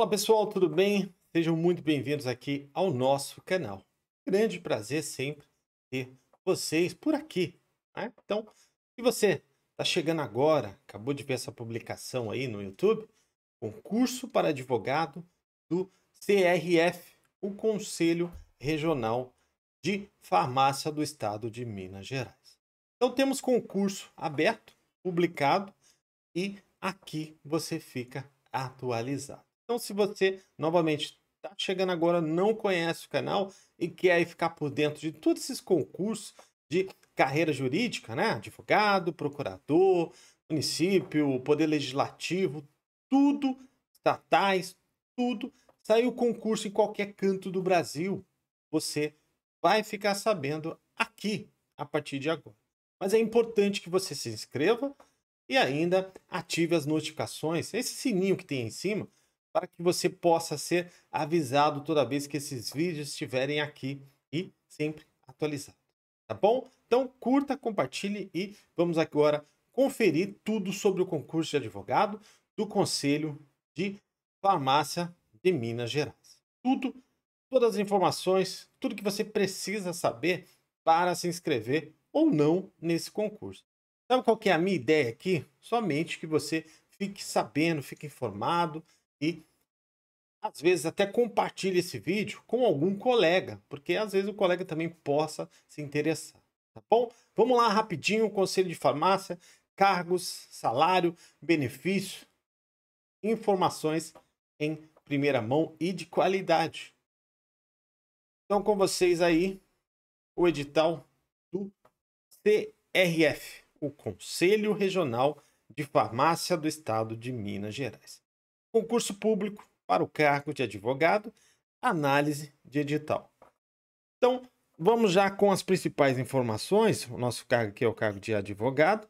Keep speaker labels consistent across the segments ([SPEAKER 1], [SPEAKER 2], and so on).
[SPEAKER 1] Olá pessoal, tudo bem? Sejam muito bem-vindos aqui ao nosso canal. Grande prazer sempre ter vocês por aqui. Né? Então, se você está chegando agora, acabou de ver essa publicação aí no YouTube, concurso para advogado do CRF, o Conselho Regional de Farmácia do Estado de Minas Gerais. Então temos concurso aberto, publicado e aqui você fica atualizado. Então, se você, novamente, está chegando agora, não conhece o canal e quer aí ficar por dentro de todos esses concursos de carreira jurídica, né? Advogado, procurador, município, poder legislativo, tudo, estatais, tudo. Saiu concurso em qualquer canto do Brasil, você vai ficar sabendo aqui a partir de agora. Mas é importante que você se inscreva e ainda ative as notificações, esse sininho que tem aí em cima, para que você possa ser avisado toda vez que esses vídeos estiverem aqui e sempre atualizado, tá bom? Então curta, compartilhe e vamos agora conferir tudo sobre o concurso de advogado do Conselho de Farmácia de Minas Gerais. Tudo, todas as informações, tudo que você precisa saber para se inscrever ou não nesse concurso. Sabe qual que é a minha ideia aqui? Somente que você fique sabendo, fique informado, e às vezes até compartilhe esse vídeo com algum colega, porque às vezes o colega também possa se interessar, tá bom? Vamos lá rapidinho, conselho de farmácia, cargos, salário, benefício, informações em primeira mão e de qualidade. Então com vocês aí o edital do CRF, o Conselho Regional de Farmácia do Estado de Minas Gerais concurso público para o cargo de advogado, análise de edital. Então, vamos já com as principais informações. O nosso cargo aqui é o cargo de advogado.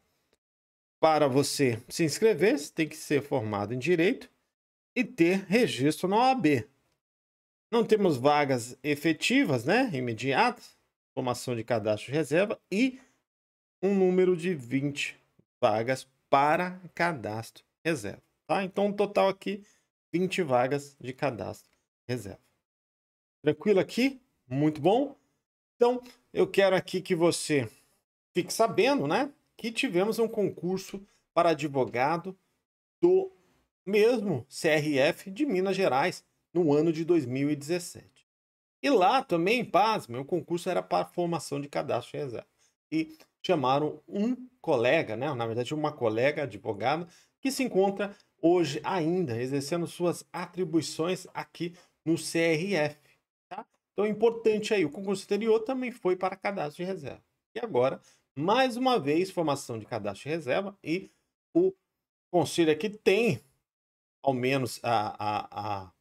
[SPEAKER 1] Para você se inscrever, você tem que ser formado em direito e ter registro na OAB. Não temos vagas efetivas, né, imediatas, formação de cadastro de reserva e um número de 20 vagas para cadastro reserva. Tá? Então, um total aqui, 20 vagas de cadastro reserva. Tranquilo aqui? Muito bom. Então, eu quero aqui que você fique sabendo, né? Que tivemos um concurso para advogado do mesmo CRF de Minas Gerais no ano de 2017. E lá também, pasme, o concurso era para formação de cadastro reserva. E chamaram um colega, né? Na verdade, uma colega advogada que se encontra hoje ainda exercendo suas atribuições aqui no CRF. Tá? Então é importante aí, o concurso anterior também foi para cadastro de reserva. E agora, mais uma vez, formação de cadastro de reserva e o conselho aqui tem, ao menos, a, a, a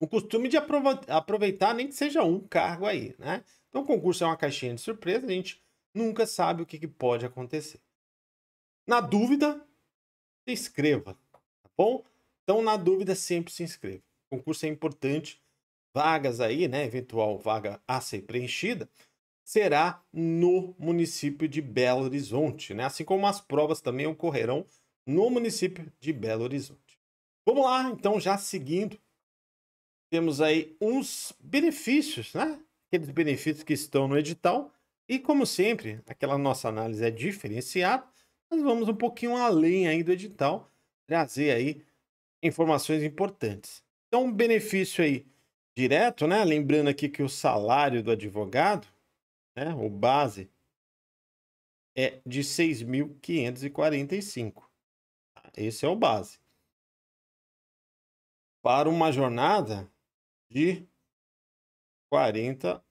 [SPEAKER 1] o costume de aproveitar nem que seja um cargo aí, né? Então o concurso é uma caixinha de surpresa, a gente nunca sabe o que, que pode acontecer. Na dúvida, se inscreva, tá bom? Então, na dúvida, sempre se inscreva. O concurso é importante. Vagas aí, né? Eventual vaga a ser preenchida será no município de Belo Horizonte, né? Assim como as provas também ocorrerão no município de Belo Horizonte. Vamos lá, então, já seguindo, temos aí uns benefícios, né? Aqueles benefícios que estão no edital. E como sempre, aquela nossa análise é diferenciada. Mas vamos um pouquinho além aí do edital, trazer aí informações importantes. Então, um benefício aí direto, né? Lembrando aqui que o salário do advogado, né, o base, é de 6.545. Tá, esse é o base.
[SPEAKER 2] Para uma jornada de 40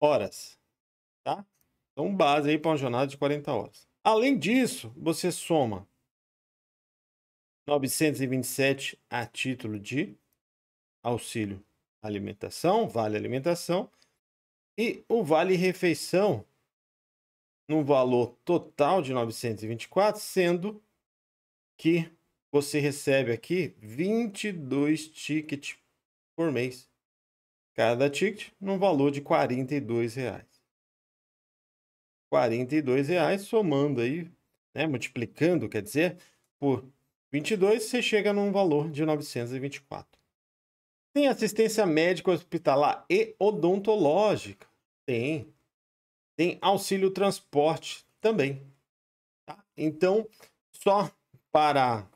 [SPEAKER 2] horas, tá? Então, base aí para uma jornada de
[SPEAKER 1] 40 horas. Além disso, você soma 927 a título de auxílio alimentação, vale alimentação, e o vale refeição no valor total de 924, sendo que você recebe aqui 22 tickets por mês. Cada ticket num valor de R$ reais. 42 reais, somando aí, né, multiplicando, quer dizer, por 22, você chega num valor de 924. Tem assistência médica hospitalar e odontológica? Tem. Tem auxílio transporte também. Tá? Então, só para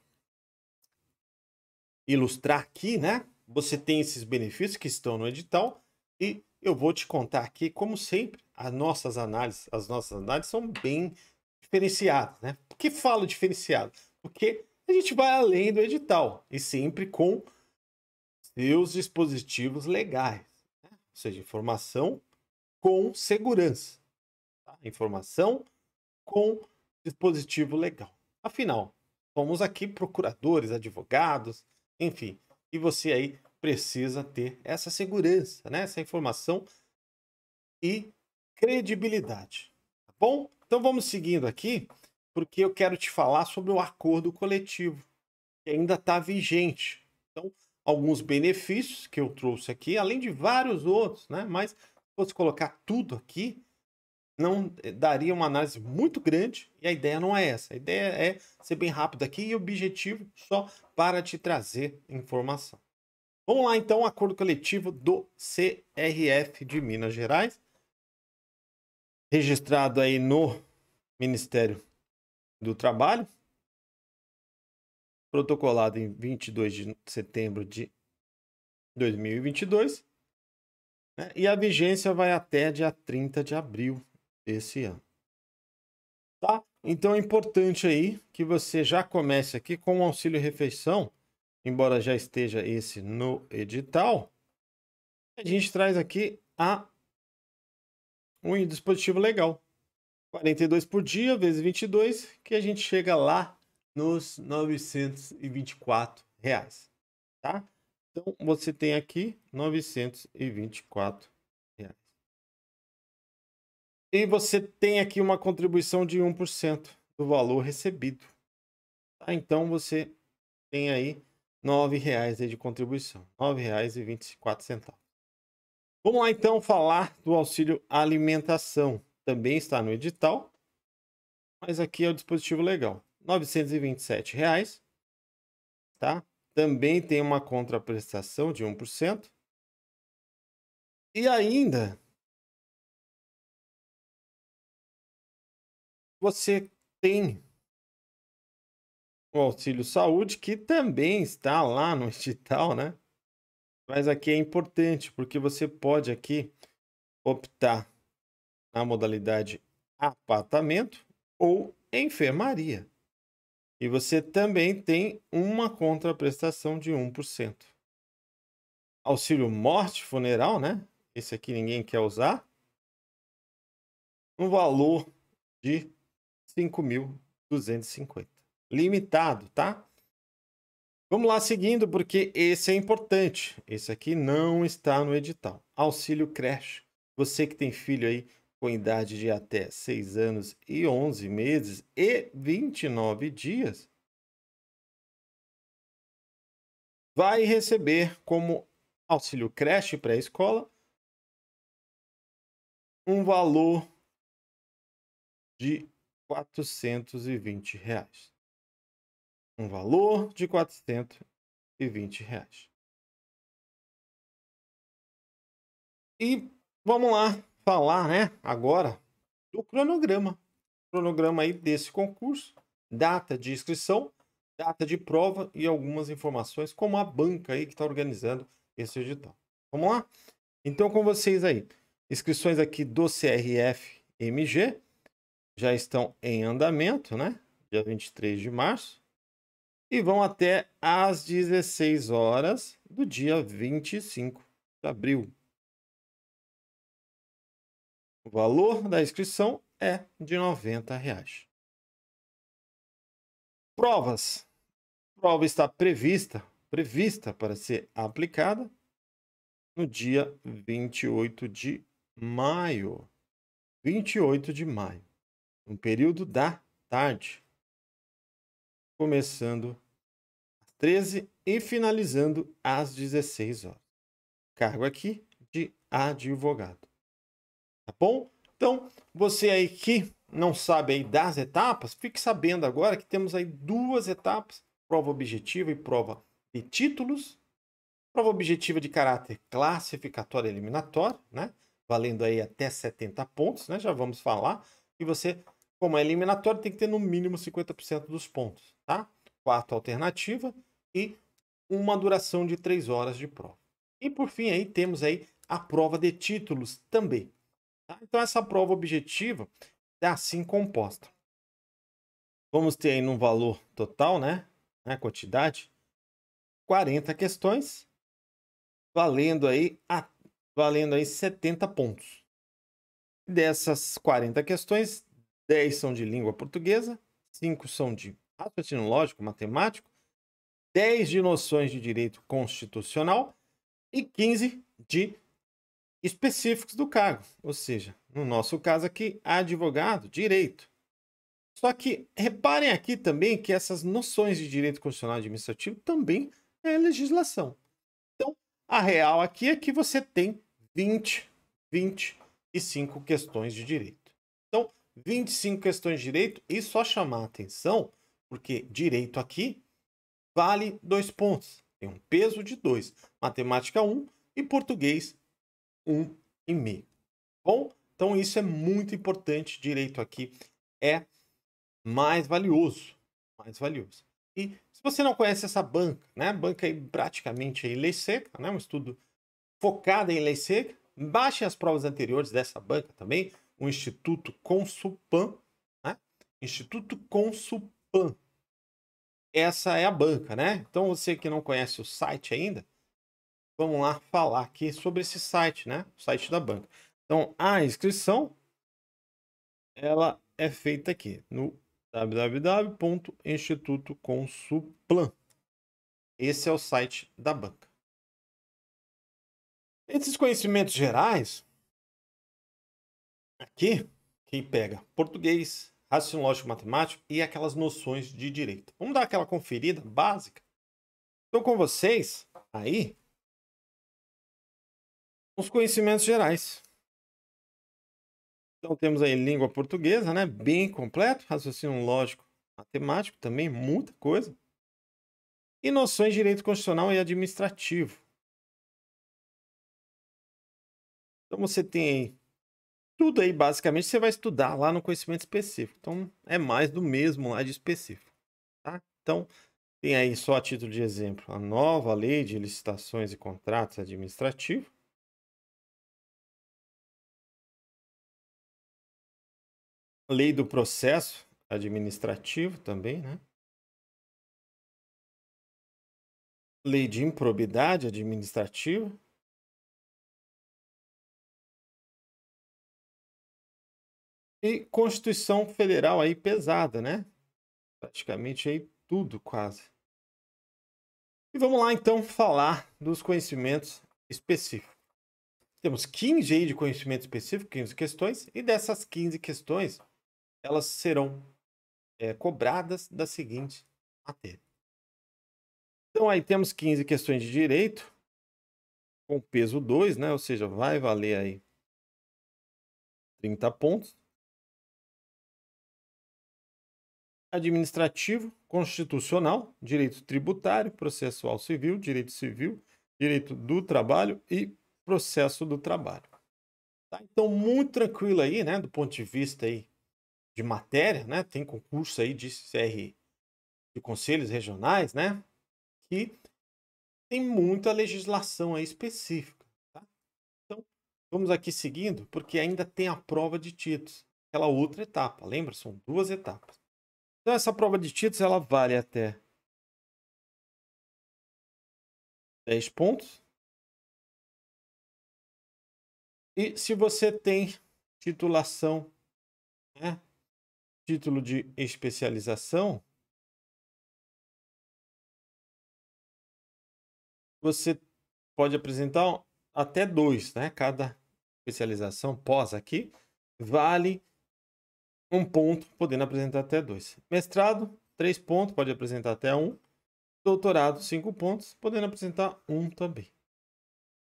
[SPEAKER 1] ilustrar aqui, né? Você tem esses benefícios que estão no edital e eu vou te contar aqui, como sempre, as nossas análises, as nossas análises são bem diferenciadas, né? Por que falo diferenciado? Porque a gente vai além do edital e sempre com seus dispositivos legais, né? ou seja, informação com segurança, tá? informação com dispositivo legal. Afinal, somos aqui procuradores, advogados, enfim, e você aí precisa ter essa segurança, né? essa informação e credibilidade. Tá bom? Então vamos seguindo aqui, porque eu quero te falar sobre o acordo coletivo, que ainda está vigente. Então, alguns benefícios que eu trouxe aqui, além de vários outros, né? Mas se fosse colocar tudo aqui, não eh, daria uma análise muito grande e a ideia não é essa. A ideia é ser bem rápido aqui e objetivo só para te trazer informação. Vamos lá, então, acordo coletivo do CRF de Minas Gerais, registrado aí no
[SPEAKER 2] Ministério do Trabalho, protocolado em 22 de setembro de 2022,
[SPEAKER 1] né? e a vigência vai até dia 30 de abril desse ano. Tá? Então é importante aí que você já comece aqui com o auxílio refeição embora já esteja esse no edital, a gente traz aqui a um dispositivo legal. 42 por dia vezes 22, que a gente chega lá nos 924 reais, tá? Então você tem aqui 924 reais. E você tem aqui uma contribuição de 1% do valor recebido. Tá? Então você tem aí R$ reais de contribuição, R$ 9,24. Vamos lá então falar do auxílio alimentação. Também está no edital, mas aqui é o dispositivo legal. R$ 927, reais,
[SPEAKER 2] tá? Também tem uma contraprestação de 1%. E ainda você tem o auxílio saúde, que também
[SPEAKER 1] está lá no edital, né? Mas aqui é importante, porque você pode aqui optar na modalidade apartamento ou enfermaria. E você também tem uma contraprestação de 1%. Auxílio morte, funeral, né? Esse aqui ninguém quer usar. Um valor de 5.250 limitado, tá? Vamos lá seguindo, porque esse é importante. Esse aqui não está no edital. Auxílio creche. Você que tem filho aí com idade de até 6 anos e 11 meses e 29 dias,
[SPEAKER 2] vai receber como auxílio creche pré-escola um valor de R$ 420. Reais um valor de 420 reais. E vamos lá falar, né, agora do cronograma.
[SPEAKER 1] Cronograma aí desse concurso, data de inscrição, data de prova e algumas informações como a banca aí que está organizando esse edital. Vamos lá? Então com vocês aí, inscrições aqui do CRF MG já estão em andamento, né? Dia 23 de março e vão até às 16 horas do dia 25 de abril.
[SPEAKER 2] O valor da inscrição é de R$ Reais. Provas. prova está prevista, prevista para ser aplicada no dia 28
[SPEAKER 1] de maio. 28 de maio, no período da tarde começando às 13 e finalizando às 16 horas. Cargo aqui de advogado. Tá bom? Então, você aí que não sabe aí das etapas, fique sabendo agora que temos aí duas etapas, prova objetiva e prova de títulos. Prova objetiva de caráter classificatório eliminatório, né? Valendo aí até 70 pontos, né? Já vamos falar. E você, como é eliminatório, tem que ter no mínimo 50% dos pontos tá? Quarto alternativa e uma duração de três horas de prova. E por fim aí temos aí a prova de títulos também. Tá? Então essa prova objetiva é assim composta. Vamos ter aí no valor total, né? Na né, quantidade, 40 questões, valendo aí, a, valendo aí 70 pontos. Dessas 40 questões, 10 são de língua portuguesa, 5 são de raciocínio lógico, matemático, 10 de noções de direito constitucional e 15 de específicos do cargo, ou seja, no nosso caso aqui, advogado, direito. Só que reparem aqui também que essas noções de direito constitucional administrativo também é legislação. Então, a real aqui é que você tem 20, 25 questões de direito. Então, 25 questões de direito e só chamar a atenção porque direito aqui vale dois pontos, tem um peso de dois. Matemática um, e português um e meio Bom, então isso é muito importante, direito aqui é mais valioso, mais valioso. E se você não conhece essa banca, né? Banca aí praticamente em é lei seca, né? Um estudo focado em lei seca. Baixe as provas anteriores dessa banca também, o Instituto Consulpan, né? Instituto Consupan. PAN. Essa é a banca, né? Então você que não conhece o site ainda, vamos lá falar aqui sobre esse site, né? O site da banca. Então a inscrição ela é feita aqui no www.institutoconsulplan.
[SPEAKER 2] Esse é o site da banca. Esses conhecimentos gerais aqui, quem pega português,
[SPEAKER 1] raciocínio lógico-matemático e aquelas noções de direito. Vamos dar aquela conferida básica?
[SPEAKER 2] Estou com vocês aí os conhecimentos gerais. Então temos aí língua portuguesa, né? Bem completo,
[SPEAKER 1] raciocínio lógico, matemático também, muita coisa. E noções de direito constitucional e administrativo. Então você tem aí tudo aí, basicamente, você vai estudar lá no conhecimento específico. Então, é mais do mesmo lá de específico. Tá? Então, tem aí só a título de exemplo
[SPEAKER 2] a nova lei de licitações e contratos administrativos. Lei do processo administrativo também, né? Lei de improbidade administrativa. E Constituição Federal aí pesada, né? Praticamente aí tudo quase.
[SPEAKER 1] E vamos lá então falar dos conhecimentos específicos. Temos 15 aí de conhecimento específico, 15 questões, e dessas 15 questões, elas serão é, cobradas da seguinte matéria. Então
[SPEAKER 2] aí temos 15 questões de direito, com peso 2, né? Ou seja, vai valer aí 30 pontos. administrativo, constitucional, direito tributário,
[SPEAKER 1] processual civil, direito civil, direito do trabalho e processo do trabalho. Tá? Então, muito tranquilo aí, né, do ponto de vista aí de matéria, né? Tem concurso aí de CR de conselhos regionais, né? Que tem muita legislação aí específica, tá? Então, vamos aqui seguindo, porque ainda tem a prova de títulos, aquela outra etapa, lembra? São duas
[SPEAKER 2] etapas. Então essa prova de títulos ela vale até 10 pontos. E se você tem titulação, né? título de especialização, você pode apresentar até dois, né? Cada
[SPEAKER 1] especialização pós aqui vale um ponto, podendo apresentar até dois. Mestrado, três pontos, pode apresentar até um. Doutorado, cinco
[SPEAKER 2] pontos, podendo apresentar um também.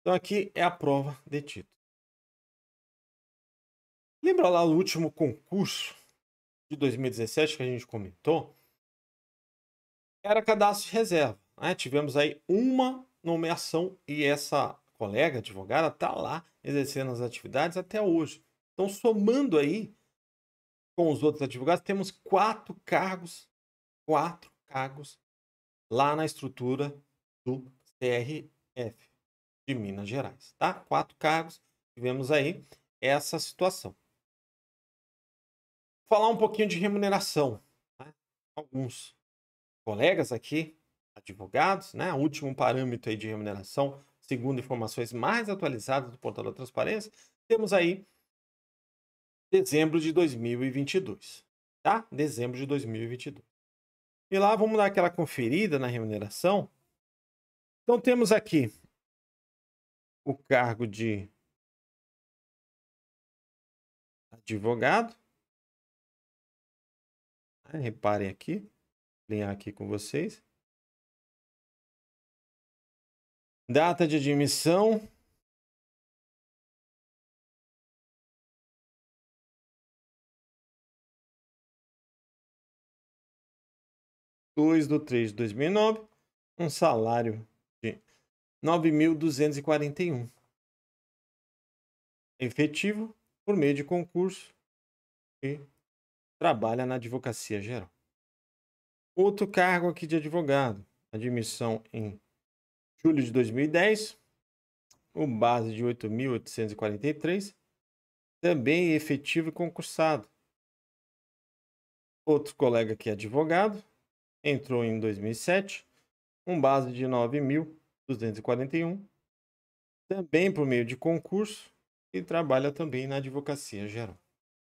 [SPEAKER 2] Então aqui é a prova de título. Lembra lá o último concurso de 2017 que a gente comentou? Era cadastro de reserva. Né?
[SPEAKER 1] Tivemos aí uma nomeação e essa colega advogada está lá exercendo as atividades até hoje. Então, somando aí, com os outros advogados, temos quatro cargos, quatro cargos lá na estrutura do CRF de Minas Gerais, tá? Quatro cargos, tivemos aí essa situação. Vou falar um pouquinho de remuneração. Né? Alguns colegas aqui, advogados, né? O último parâmetro aí de remuneração, segundo informações mais atualizadas do portal da transparência, temos aí dezembro de 2022, tá? Dezembro de 2022. E lá vamos dar aquela conferida na remuneração.
[SPEAKER 2] Então temos aqui o cargo de advogado. Ah, reparem aqui, vou alinhar aqui com vocês. Data de admissão, 2 do 3 de 2009, um salário de 9.241.
[SPEAKER 1] É efetivo por meio de concurso e trabalha na advocacia geral. Outro cargo aqui de advogado, admissão em julho de 2010, o base de 8.843, também é efetivo e concursado. Outro colega aqui é advogado, entrou em 2007, um base de 9.241, também por meio de concurso e trabalha também na advocacia geral.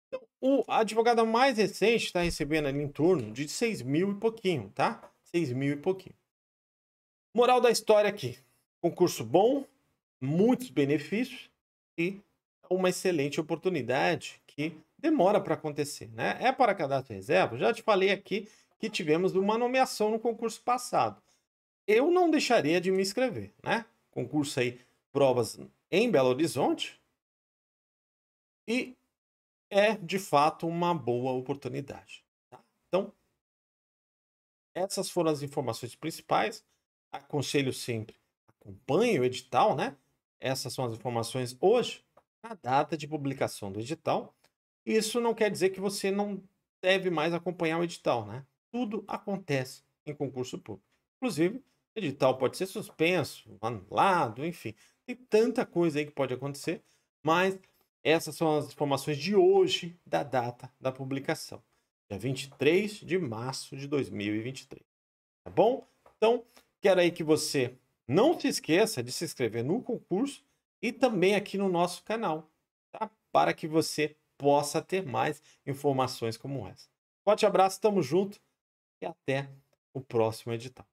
[SPEAKER 1] Então, o, a advogada mais recente está recebendo ali em torno de 6 mil e pouquinho, tá? 6 mil e pouquinho. Moral da história aqui: concurso bom, muitos benefícios e uma excelente oportunidade que demora para acontecer, né? É para cadastro reserva, já te falei aqui que tivemos uma nomeação no concurso passado. Eu não deixaria de me inscrever, né? Concurso aí, provas em Belo Horizonte. E é, de fato, uma boa oportunidade. Tá? Então, essas foram as informações principais. Aconselho sempre, acompanhe o edital, né? Essas são as informações hoje, a data de publicação do edital. Isso não quer dizer que você não deve mais acompanhar o edital, né? tudo acontece em concurso público. Inclusive, edital pode ser suspenso, anulado, enfim. Tem tanta coisa aí que pode acontecer, mas essas são as informações de hoje da data da publicação, dia 23 de março de 2023. Tá bom? Então, quero aí que você não se esqueça de se inscrever no concurso e também aqui no nosso canal, tá? Para que você possa ter mais informações como essa.
[SPEAKER 2] Forte abraço, tamo junto e até o próximo edital.